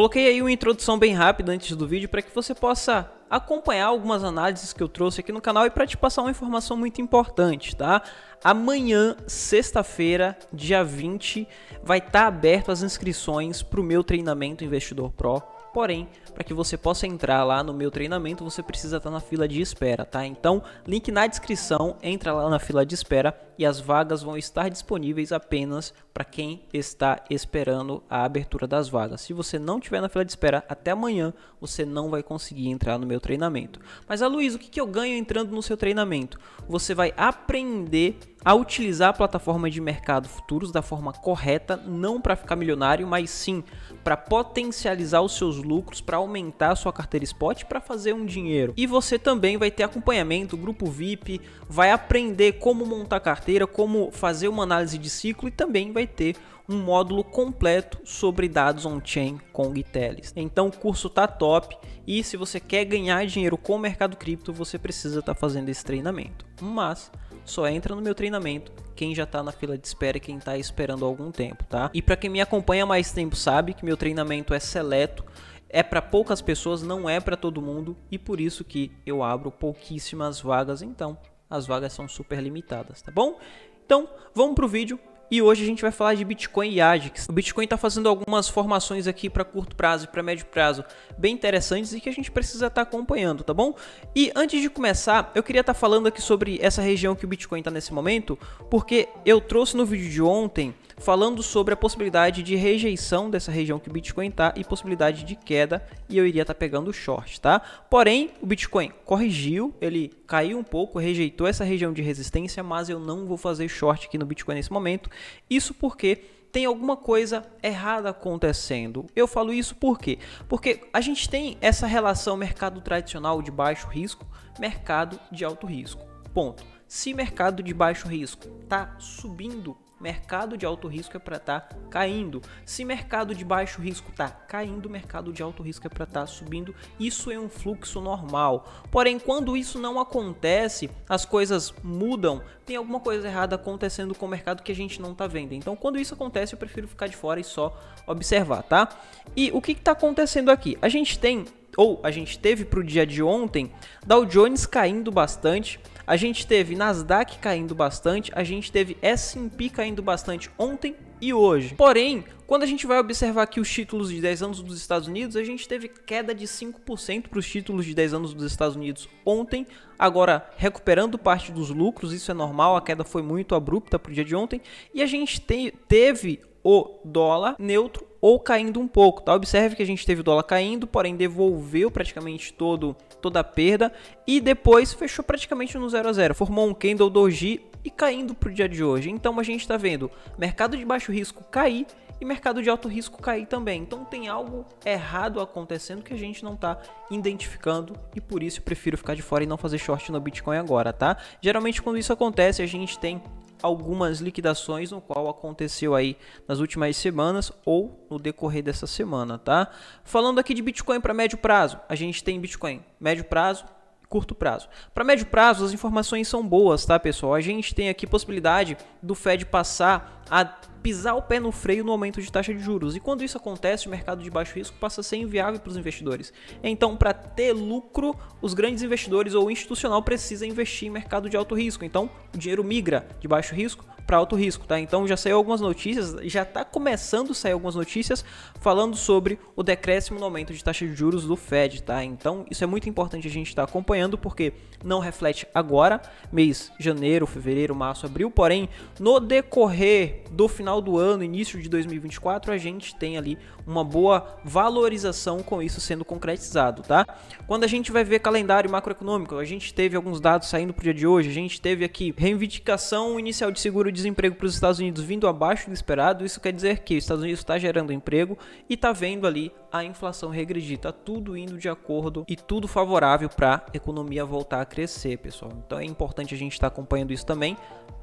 Coloquei aí uma introdução bem rápida antes do vídeo para que você possa acompanhar algumas análises que eu trouxe aqui no canal e para te passar uma informação muito importante, tá? Amanhã, sexta-feira, dia 20, vai estar tá aberto as inscrições para o meu treinamento Investidor Pro. Porém, para que você possa entrar lá no meu treinamento, você precisa estar tá na fila de espera, tá? Então, link na descrição, entra lá na fila de espera e as vagas vão estar disponíveis apenas para quem está esperando a abertura das vagas. Se você não tiver na fila de espera até amanhã, você não vai conseguir entrar no meu treinamento. Mas, Aloysio, o que eu ganho entrando no seu treinamento? Você vai aprender a utilizar a plataforma de mercado futuros da forma correta, não para ficar milionário, mas sim para potencializar os seus lucros, para aumentar a sua carteira spot, para fazer um dinheiro. E você também vai ter acompanhamento, grupo VIP, vai aprender como montar carteira carteira, como fazer uma análise de ciclo e também vai ter um módulo completo sobre dados on-chain com Gitelis. Então o curso tá top e se você quer ganhar dinheiro com o mercado cripto, você precisa estar tá fazendo esse treinamento. Mas só entra no meu treinamento quem já tá na fila de espera e quem tá esperando algum tempo, tá? E para quem me acompanha há mais tempo sabe que meu treinamento é seleto, é para poucas pessoas, não é para todo mundo e por isso que eu abro pouquíssimas vagas, então as vagas são super limitadas, tá bom? Então, vamos pro vídeo. E hoje a gente vai falar de Bitcoin e AGIX. O Bitcoin está fazendo algumas formações aqui para curto prazo e para médio prazo bem interessantes e que a gente precisa estar tá acompanhando, tá bom? E antes de começar, eu queria estar tá falando aqui sobre essa região que o Bitcoin está nesse momento, porque eu trouxe no vídeo de ontem falando sobre a possibilidade de rejeição dessa região que o Bitcoin está e possibilidade de queda, e eu iria estar tá pegando short, tá? Porém, o Bitcoin corrigiu, ele caiu um pouco, rejeitou essa região de resistência, mas eu não vou fazer short aqui no Bitcoin nesse momento. Isso porque tem alguma coisa errada acontecendo. Eu falo isso por quê? Porque a gente tem essa relação mercado tradicional de baixo risco, mercado de alto risco. Ponto. Se mercado de baixo risco está subindo, mercado de alto risco é para estar tá caindo. Se mercado de baixo risco está caindo, mercado de alto risco é para estar tá subindo. Isso é um fluxo normal. Porém, quando isso não acontece, as coisas mudam, tem alguma coisa errada acontecendo com o mercado que a gente não está vendo. Então, quando isso acontece, eu prefiro ficar de fora e só observar, tá? E o que está acontecendo aqui? A gente tem ou a gente teve para o dia de ontem, Dow Jones caindo bastante, a gente teve Nasdaq caindo bastante, a gente teve S&P caindo bastante ontem e hoje. Porém, quando a gente vai observar aqui os títulos de 10 anos dos Estados Unidos, a gente teve queda de 5% para os títulos de 10 anos dos Estados Unidos ontem, agora recuperando parte dos lucros, isso é normal, a queda foi muito abrupta para o dia de ontem, e a gente te teve o dólar neutro ou caindo um pouco, tá? Observe que a gente teve o dólar caindo, porém devolveu praticamente todo toda a perda e depois fechou praticamente no 0 a 0, formou um candle doji e caindo para o dia de hoje. Então a gente está vendo mercado de baixo risco cair e mercado de alto risco cair também. Então tem algo errado acontecendo que a gente não está identificando e por isso eu prefiro ficar de fora e não fazer short no Bitcoin agora, tá? Geralmente quando isso acontece a gente tem algumas liquidações no qual aconteceu aí nas últimas semanas ou no decorrer dessa semana, tá? Falando aqui de Bitcoin para médio prazo, a gente tem Bitcoin médio prazo curto prazo. Para médio prazo, as informações são boas, tá, pessoal? A gente tem aqui possibilidade do Fed passar a pisar o pé no freio no aumento de taxa de juros. E quando isso acontece, o mercado de baixo risco passa a ser inviável para os investidores. Então, para ter lucro, os grandes investidores ou o institucional precisa investir em mercado de alto risco. Então, o dinheiro migra de baixo risco para alto risco, tá? Então já saiu algumas notícias, já está começando a sair algumas notícias falando sobre o decréscimo no aumento de taxa de juros do Fed, tá? Então isso é muito importante a gente estar tá acompanhando porque não reflete agora, mês janeiro, fevereiro, março, abril, porém no decorrer do final do ano, início de 2024, a gente tem ali uma boa valorização com isso sendo concretizado, tá? Quando a gente vai ver calendário macroeconômico, a gente teve alguns dados saindo pro dia de hoje, a gente teve aqui reivindicação inicial de seguro de desemprego para os Estados Unidos vindo abaixo do esperado, isso quer dizer que os Estados Unidos está gerando emprego e está vendo ali a inflação regredir. Está tudo indo de acordo e tudo favorável para a economia voltar a crescer, pessoal. Então é importante a gente estar tá acompanhando isso também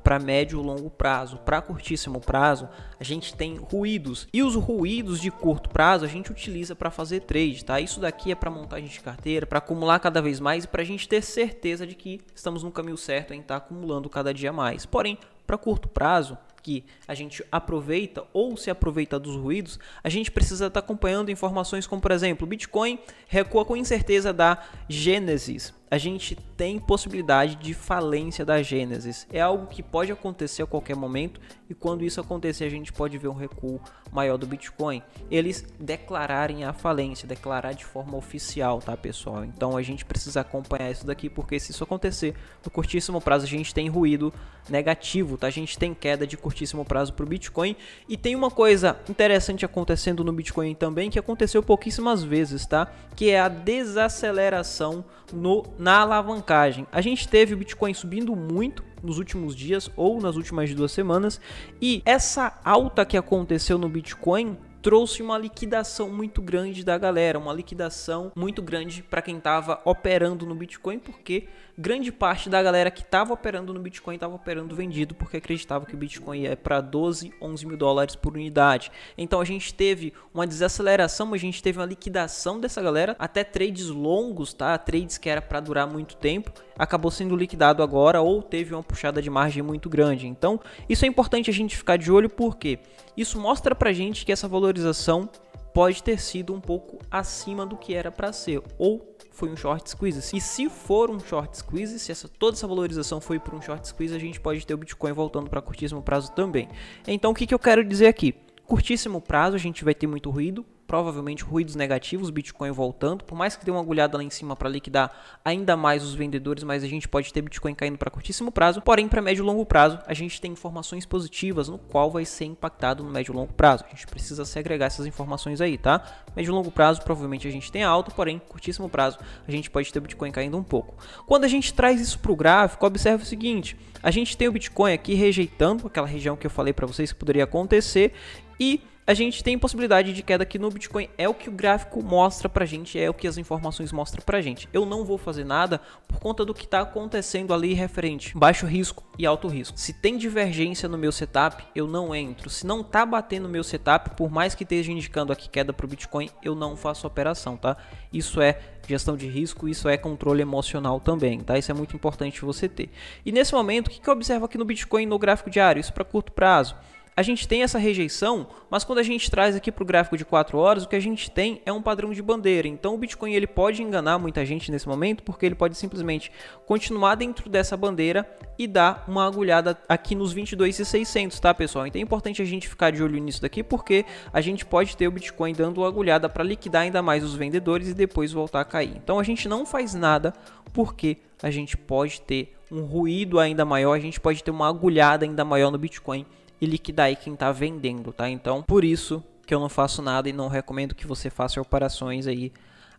para médio e longo prazo. Para curtíssimo prazo, a gente tem ruídos. E os ruídos de curto prazo a gente utiliza para fazer trade, tá? Isso daqui é para montagem de carteira, para acumular cada vez mais e para a gente ter certeza de que estamos no caminho certo em estar tá acumulando cada dia mais. Porém, para curto prazo, que a gente aproveita ou se aproveita dos ruídos, a gente precisa estar tá acompanhando informações como, por exemplo, Bitcoin recua com incerteza da Genesis a gente tem possibilidade de falência da Gênesis. É algo que pode acontecer a qualquer momento e quando isso acontecer a gente pode ver um recuo maior do Bitcoin. Eles declararem a falência, declarar de forma oficial, tá, pessoal? Então a gente precisa acompanhar isso daqui porque se isso acontecer no curtíssimo prazo a gente tem ruído negativo, tá? A gente tem queda de curtíssimo prazo para o Bitcoin e tem uma coisa interessante acontecendo no Bitcoin também que aconteceu pouquíssimas vezes, tá? Que é a desaceleração no na alavancagem. A gente teve o Bitcoin subindo muito nos últimos dias ou nas últimas duas semanas e essa alta que aconteceu no Bitcoin trouxe uma liquidação muito grande da galera, uma liquidação muito grande para quem estava operando no Bitcoin, porque grande parte da galera que estava operando no Bitcoin estava operando vendido porque acreditava que o Bitcoin ia para 12, 11 mil dólares por unidade. Então a gente teve uma desaceleração, a gente teve uma liquidação dessa galera, até trades longos, tá? Trades que era para durar muito tempo, acabou sendo liquidado agora ou teve uma puxada de margem muito grande. Então isso é importante a gente ficar de olho porque isso mostra a gente que essa valorização valorização pode ter sido um pouco acima do que era para ser, ou foi um short squeeze. E se for um short squeeze, se essa, toda essa valorização foi por um short squeeze, a gente pode ter o Bitcoin voltando para curtíssimo prazo também. Então, o que, que eu quero dizer aqui? Curtíssimo prazo, a gente vai ter muito ruído, provavelmente ruídos negativos, Bitcoin voltando, por mais que dê uma agulhada lá em cima para liquidar ainda mais os vendedores, mas a gente pode ter Bitcoin caindo para curtíssimo prazo, porém para médio e longo prazo a gente tem informações positivas no qual vai ser impactado no médio e longo prazo. A gente precisa segregar essas informações aí, tá? Médio e longo prazo provavelmente a gente tem alta, porém curtíssimo prazo a gente pode ter Bitcoin caindo um pouco. Quando a gente traz isso para o gráfico, observa o seguinte, a gente tem o Bitcoin aqui rejeitando aquela região que eu falei para vocês que poderia acontecer e a gente tem possibilidade de queda aqui no Bitcoin, é o que o gráfico mostra pra gente, é o que as informações mostram pra gente. Eu não vou fazer nada por conta do que tá acontecendo ali referente, baixo risco e alto risco. Se tem divergência no meu setup, eu não entro. Se não tá batendo no meu setup, por mais que esteja indicando aqui queda pro Bitcoin, eu não faço operação, tá? Isso é gestão de risco, isso é controle emocional também, tá? Isso é muito importante você ter. E nesse momento, que, que eu observo aqui no Bitcoin no gráfico diário? Isso para curto prazo. A gente tem essa rejeição, mas quando a gente traz aqui para o gráfico de 4 horas, o que a gente tem é um padrão de bandeira. Então o Bitcoin ele pode enganar muita gente nesse momento, porque ele pode simplesmente continuar dentro dessa bandeira e dar uma agulhada aqui nos 22.600, tá pessoal? Então é importante a gente ficar de olho nisso daqui, porque a gente pode ter o Bitcoin dando uma agulhada para liquidar ainda mais os vendedores e depois voltar a cair. Então a gente não faz nada porque a gente pode ter um ruído ainda maior, a gente pode ter uma agulhada ainda maior no Bitcoin e liquidar aí quem está vendendo, tá? Então, por isso que eu não faço nada e não recomendo que você faça operações aí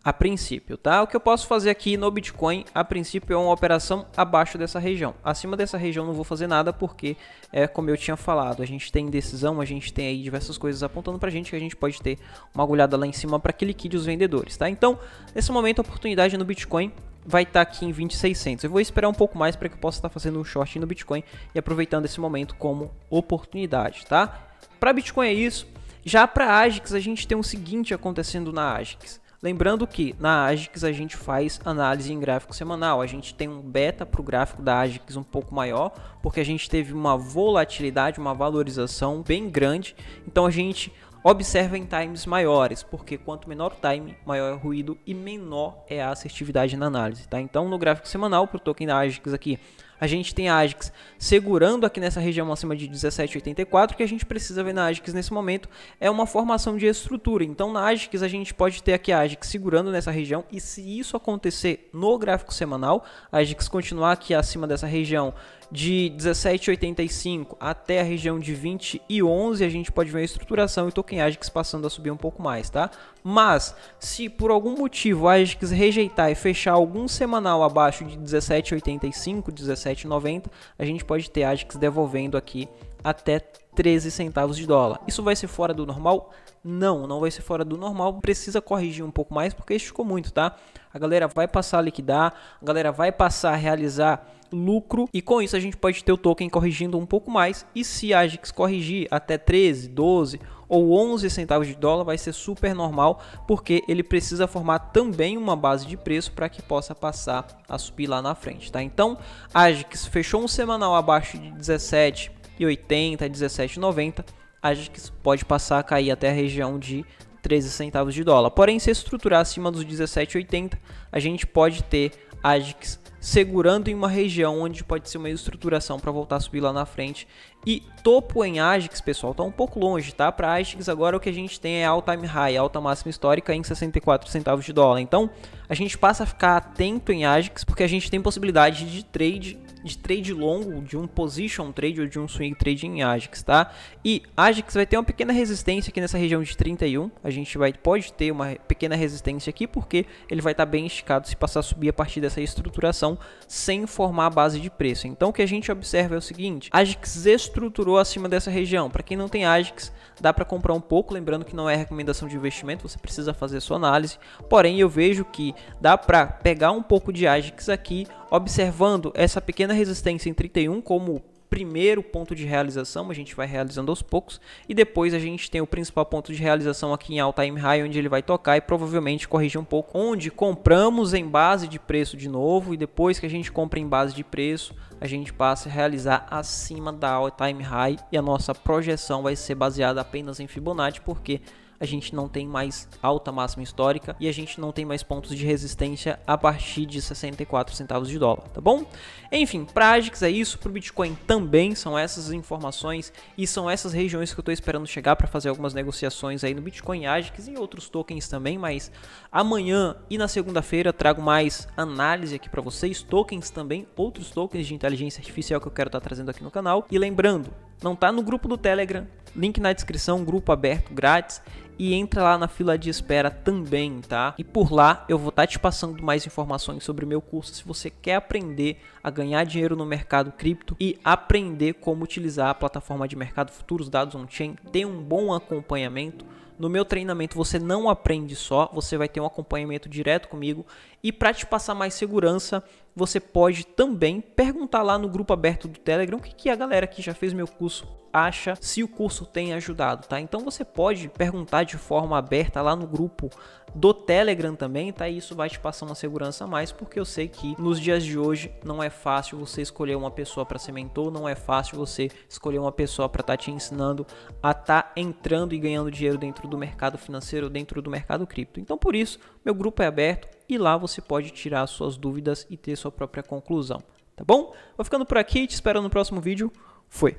a princípio, tá? O que eu posso fazer aqui no Bitcoin, a princípio, é uma operação abaixo dessa região. Acima dessa região não vou fazer nada porque, é como eu tinha falado, a gente tem indecisão, a gente tem aí diversas coisas apontando pra gente que a gente pode ter uma agulhada lá em cima para que liquide os vendedores, tá? Então, nesse momento, a oportunidade no Bitcoin vai estar tá aqui em 2600. Eu vou esperar um pouco mais para que eu possa estar tá fazendo um short no Bitcoin e aproveitando esse momento como oportunidade, tá? Para Bitcoin é isso. Já para Agix a gente tem o seguinte acontecendo na Agix. Lembrando que na Agix a gente faz análise em gráfico semanal, a gente tem um beta para o gráfico da Agix um pouco maior, porque a gente teve uma volatilidade, uma valorização bem grande, então a gente em times maiores, porque quanto menor o time, maior é o ruído e menor é a assertividade na análise, tá? Então, no gráfico semanal, para o Token Agix aqui, a gente tem a AGIX segurando aqui nessa região acima de 17,84, que a gente precisa ver na AGIX nesse momento é uma formação de estrutura. Então na AGIX a gente pode ter aqui a AGIX segurando nessa região e se isso acontecer no gráfico semanal, a AGIX continuar aqui acima dessa região de 17,85 até a região de 20 e 11, a gente pode ver a estruturação e token AGIX passando a subir um pouco mais, tá? Mas se por algum motivo a AGIX rejeitar e fechar algum semanal abaixo de 17,85, 17 7,90, a gente pode ter ADX devolvendo aqui até 13 centavos de dólar. Isso vai ser fora do normal? Não, não vai ser fora do normal. Precisa corrigir um pouco mais porque esticou muito, tá? A galera vai passar a liquidar, a galera vai passar a realizar lucro e com isso a gente pode ter o token corrigindo um pouco mais. E se a AGIX corrigir até 13, 12 ou 11 centavos de dólar vai ser super normal, porque ele precisa formar também uma base de preço para que possa passar a subir lá na frente, tá? Então, AGIX fechou um semanal abaixo de 17 e 80, 17,90, pode passar a cair até a região de 13 centavos de dólar. Porém, se estruturar acima dos 17,80, a gente pode ter Agix segurando em uma região onde pode ser uma estruturação para voltar a subir lá na frente. E topo em Agix, pessoal, tá um pouco longe, tá? Para Agix agora o que a gente tem é all time high, alta máxima histórica em 64 centavos de dólar. Então, a gente passa a ficar atento em Agix porque a gente tem possibilidade de trade de trade longo, de um position trade ou de um swing trade em Ajax, tá? E Ajax vai ter uma pequena resistência aqui nessa região de 31, a gente vai, pode ter uma pequena resistência aqui porque ele vai estar tá bem esticado se passar a subir a partir dessa estruturação sem formar a base de preço. Então o que a gente observa é o seguinte, Ajax estruturou acima dessa região, para quem não tem Ajax, dá para comprar um pouco, lembrando que não é recomendação de investimento, você precisa fazer sua análise. Porém, eu vejo que dá para pegar um pouco de AGIX aqui, observando essa pequena resistência em 31 como primeiro ponto de realização, a gente vai realizando aos poucos, e depois a gente tem o principal ponto de realização aqui em all time high, onde ele vai tocar e provavelmente corrigir um pouco, onde compramos em base de preço de novo, e depois que a gente compra em base de preço, a gente passa a realizar acima da all time high, e a nossa projeção vai ser baseada apenas em Fibonacci, porque a gente não tem mais alta máxima histórica e a gente não tem mais pontos de resistência a partir de 64 centavos de dólar, tá bom? Enfim, para Agix é isso, para o Bitcoin também são essas informações e são essas regiões que eu estou esperando chegar para fazer algumas negociações aí no Bitcoin Agix e outros tokens também, mas amanhã e na segunda-feira trago mais análise aqui para vocês, tokens também, outros tokens de inteligência artificial que eu quero estar tá trazendo aqui no canal. E lembrando, não está no grupo do Telegram, link na descrição, grupo aberto grátis e entra lá na fila de espera também, tá? E por lá eu vou estar tá te passando mais informações sobre o meu curso se você quer aprender a ganhar dinheiro no mercado cripto e aprender como utilizar a plataforma de mercado futuros dados on-chain, tem um bom acompanhamento. No meu treinamento você não aprende só, você vai ter um acompanhamento direto comigo e para te passar mais segurança, você pode também perguntar lá no grupo aberto do Telegram o que, que a galera que já fez meu curso acha se o curso tem ajudado, tá? Então você pode perguntar de forma aberta lá no grupo do Telegram também, tá? E isso vai te passar uma segurança a mais, porque eu sei que nos dias de hoje não é fácil você escolher uma pessoa para ser mentor, não é fácil você escolher uma pessoa para estar tá te ensinando a estar tá entrando e ganhando dinheiro dentro do mercado financeiro, dentro do mercado cripto. Então por isso, meu grupo é aberto, e lá você pode tirar suas dúvidas e ter sua própria conclusão, tá bom? Vou ficando por aqui, te espero no próximo vídeo. Fui!